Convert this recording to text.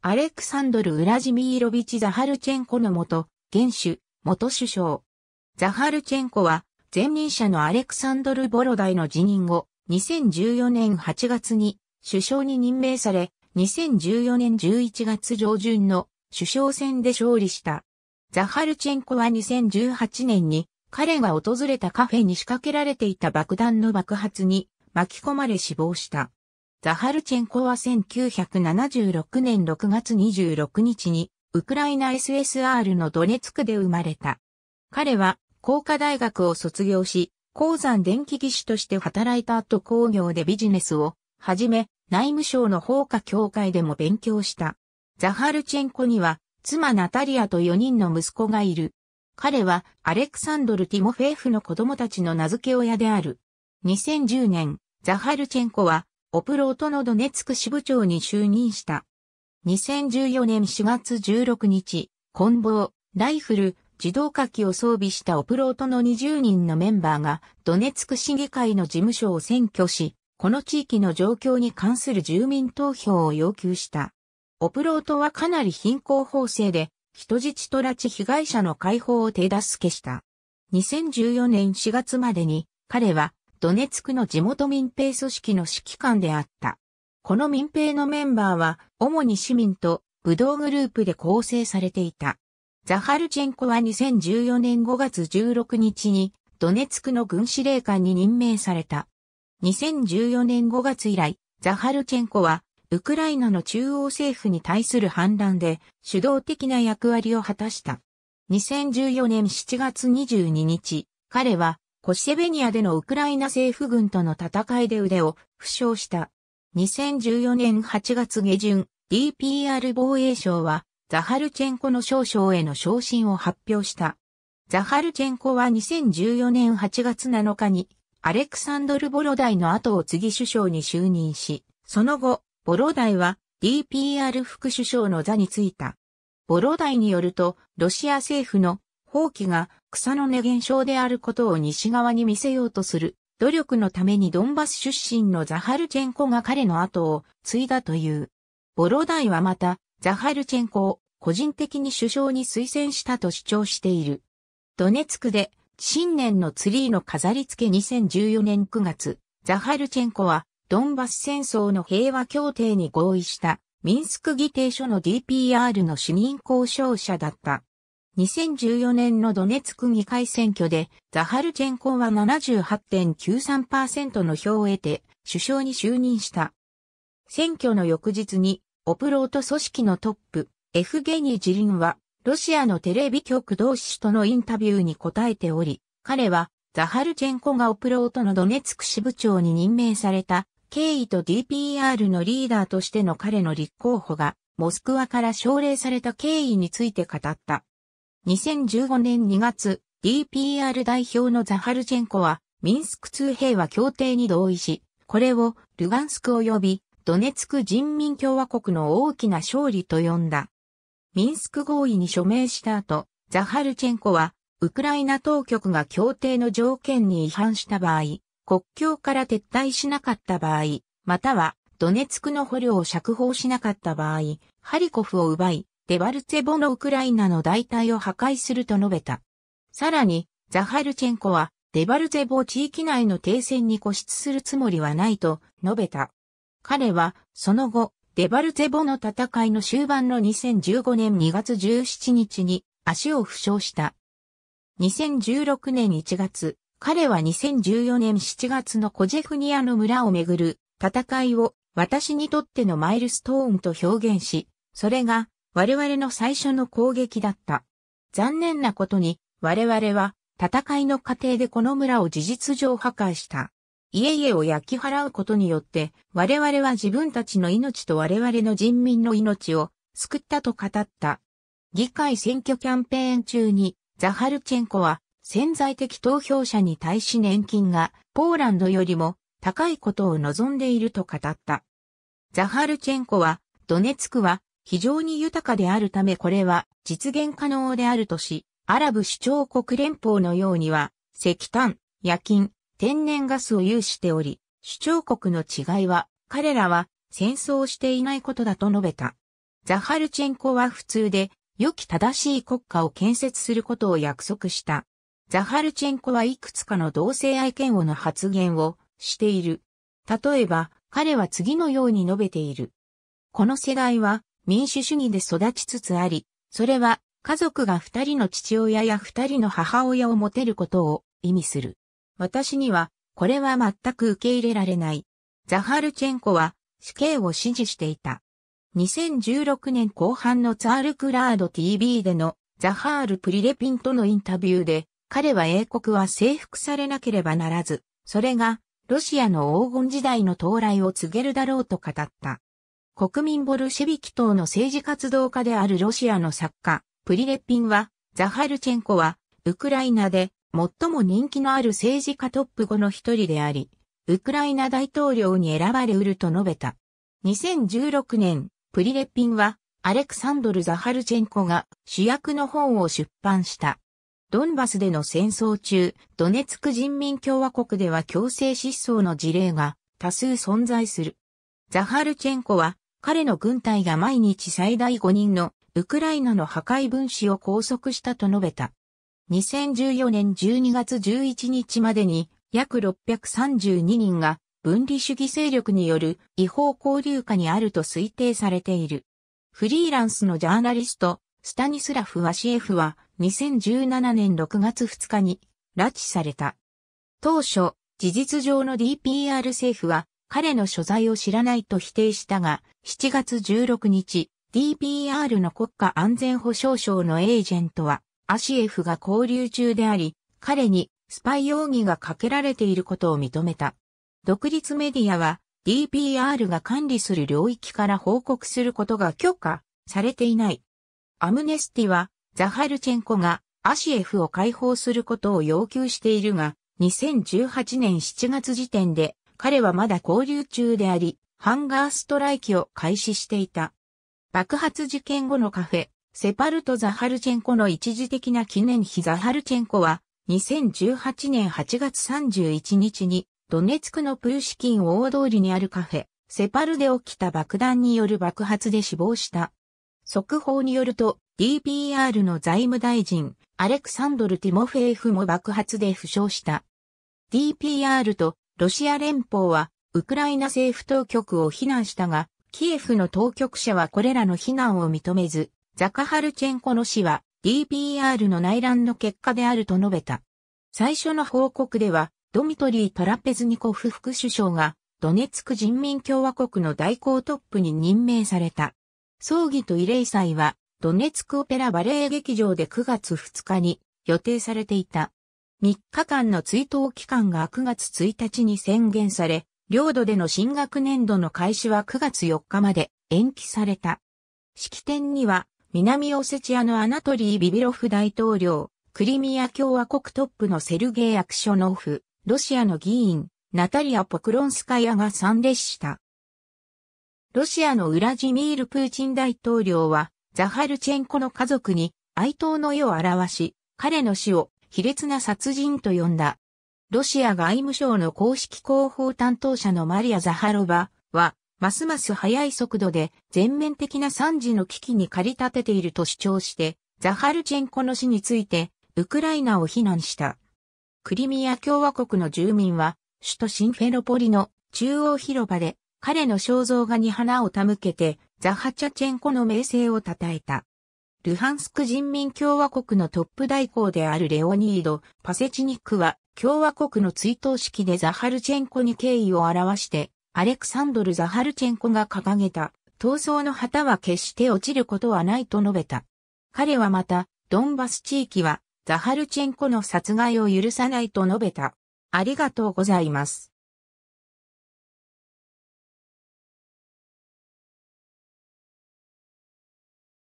アレクサンドル・ウラジミーロビチ・ザハルチェンコの元、元首、元首相。ザハルチェンコは、前任者のアレクサンドル・ボロダイの辞任後、2014年8月に首相に任命され、2014年11月上旬の首相選で勝利した。ザハルチェンコは2018年に彼が訪れたカフェに仕掛けられていた爆弾の爆発に巻き込まれ死亡した。ザハルチェンコは1976年6月26日に、ウクライナ SSR のドネツクで生まれた。彼は、工科大学を卒業し、鉱山電気技師として働いた後工業でビジネスを、はじめ、内務省の法科協会でも勉強した。ザハルチェンコには、妻ナタリアと4人の息子がいる。彼は、アレクサンドル・ティモフェーフの子供たちの名付け親である。2010年、ザハルチェンコは、オプロートのドネツク支部長に就任した。2014年4月16日、棍棒、ライフル、自動火器を装備したオプロートの20人のメンバーが、ドネツク市議会の事務所を占拠し、この地域の状況に関する住民投票を要求した。オプロートはかなり貧困法制で、人質と拉致被害者の解放を手助けした。2014年4月までに、彼はドネツクの地元民兵組織の指揮官であった。この民兵のメンバーは、主に市民と武道グループで構成されていた。ザハルチェンコは2014年5月16日に、ドネツクの軍司令官に任命された。2014年5月以来、ザハルチェンコは、ウクライナの中央政府に対する反乱で主導的な役割を果たした。2014年7月22日、彼はコシェベニアでのウクライナ政府軍との戦いで腕を負傷した。2014年8月下旬、DPR 防衛省は、ザハルチェンコの少将への昇進を発表した。ザハルチェンコは2014年8月7日に、アレクサンドル・ボロダイの後を次首相に就任し、その後、ボロダイは DPR 副首相の座に就いた。ボロダイによると、ロシア政府の放棄が草の根現象であることを西側に見せようとする努力のためにドンバス出身のザハルチェンコが彼の後を継いだという。ボロダイはまた、ザハルチェンコを個人的に首相に推薦したと主張している。ドネツクで新年のツリーの飾り付け2014年9月、ザハルチェンコはドンバス戦争の平和協定に合意したミンスク議定書の DPR の主任交渉者だった。2014年のドネツク議会選挙で、ザハルチェンコは78.93%の票を得て、首相に就任した。選挙の翌日に、オプロート組織のトップ、エフゲニー・ジリンは、ロシアのテレビ局同士とのインタビューに答えており、彼は、ザハルチェンコがオプロートのドネツク支部長に任命された、経緯と DPR のリーダーとしての彼の立候補が、モスクワから奨励された経緯について語った。2015年2月、DPR 代表のザハルチェンコは、ミンスク2平和協定に同意し、これを、ルガンスク及び、ドネツク人民共和国の大きな勝利と呼んだ。ミンスク合意に署名した後、ザハルチェンコは、ウクライナ当局が協定の条件に違反した場合、国境から撤退しなかった場合、または、ドネツクの捕虜を釈放しなかった場合、ハリコフを奪い、デバルツェボのウクライナの大隊を破壊すると述べた。さらに、ザハルチェンコは、デバルツェボ地域内の停戦に固執するつもりはないと述べた。彼は、その後、デバルツェボの戦いの終盤の2015年2月17日に足を負傷した。2016年1月、彼は2014年7月のコジェフニアの村をめぐる戦いを私にとってのマイルストーンと表現し、それが我々の最初の攻撃だった。残念なことに、我々は戦いの過程でこの村を事実上破壊した。家々を焼き払うことによって、我々は自分たちの命と我々の人民の命を救ったと語った。議会選挙キャンペーン中に、ザハルチェンコは潜在的投票者に対し年金がポーランドよりも高いことを望んでいると語った。ザハルチェンコは、ドネツクは非常に豊かであるためこれは実現可能であるとし、アラブ首長国連邦のようには、石炭、夜勤、天然ガスを有しており、首長国の違いは、彼らは戦争していないことだと述べた。ザハルチェンコは普通で、良き正しい国家を建設することを約束した。ザハルチェンコはいくつかの同性愛嫌悪の発言をしている。例えば、彼は次のように述べている。この世代は民主主義で育ちつつあり、それは家族が二人の父親や二人の母親を持てることを意味する。私には、これは全く受け入れられない。ザハルチェンコは死刑を支持していた。2016年後半のツァールクラード TV でのザハール・プリレピンとのインタビューで、彼は英国は征服されなければならず、それがロシアの黄金時代の到来を告げるだろうと語った。国民ボルシェビキ党の政治活動家であるロシアの作家、プリレッピンは、ザハルチェンコは、ウクライナで最も人気のある政治家トップ5の一人であり、ウクライナ大統領に選ばれうると述べた。2016年、プリレッピンは、アレクサンドル・ザハルチェンコが主役の本を出版した。ドンバスでの戦争中、ドネツク人民共和国では強制失踪の事例が多数存在する。ザハルチェンコは彼の軍隊が毎日最大5人のウクライナの破壊分子を拘束したと述べた。2014年12月11日までに約632人が分離主義勢力による違法交流下にあると推定されている。フリーランスのジャーナリスト、スタニスラフ・ワシエフは2017年6月2日に拉致された。当初、事実上の DPR 政府は彼の所在を知らないと否定したが、7月16日、DPR の国家安全保障省のエージェントは、アシエフが交流中であり、彼にスパイ容疑がかけられていることを認めた。独立メディアは DPR が管理する領域から報告することが許可されていない。アムネスティはザハルチェンコがアシエフを解放することを要求しているが、2018年7月時点で彼はまだ交流中であり、ハンガーストライキを開始していた。爆発事件後のカフェ、セパルト・ザハルチェンコの一時的な記念碑ザハルチェンコは、2018年8月31日に、ドネツクのプーシキン大通りにあるカフェ、セパルで起きた爆弾による爆発で死亡した。速報によると、DPR の財務大臣、アレクサンドル・ティモフェーフも爆発で負傷した。DPR とロシア連邦は、ウクライナ政府当局を非難したが、キエフの当局者はこれらの非難を認めず、ザカハルチェンコの死は DPR の内乱の結果であると述べた。最初の報告では、ドミトリー・トラペズニコフ副首相が、ドネツク人民共和国の代行トップに任命された。葬儀と慰霊祭は、ドネツクオペラバレエ劇場で9月2日に予定されていた。3日間の追悼期間が9月1日に宣言され、領土での新学年度の開始は9月4日まで延期された。式典には、南オセチアのアナトリー・ビビロフ大統領、クリミア共和国トップのセルゲイ・アクショノフ、ロシアの議員、ナタリア・ポクロンスカヤが参列した。ロシアのウラジミール・プーチン大統領は、ザハルチェンコの家族に哀悼の意を表し、彼の死を卑劣な殺人と呼んだ。ロシア外務省の公式広報担当者のマリア・ザハロバは、ますます速い速度で全面的な惨事の危機に駆り立てていると主張して、ザハルチェンコの死について、ウクライナを非難した。クリミア共和国の住民は、首都シンフェロポリの中央広場で、彼の肖像画に花を手向けて、ザハチャチェンコの名声を称えた。ルハンスク人民共和国のトップ代行であるレオニード・パセチニックは、共和国の追悼式でザハルチェンコに敬意を表して、アレクサンドル・ザハルチェンコが掲げた、闘争の旗は決して落ちることはないと述べた。彼はまた、ドンバス地域は、ザハルチェンコの殺害を許さないと述べた。ありがとうございます。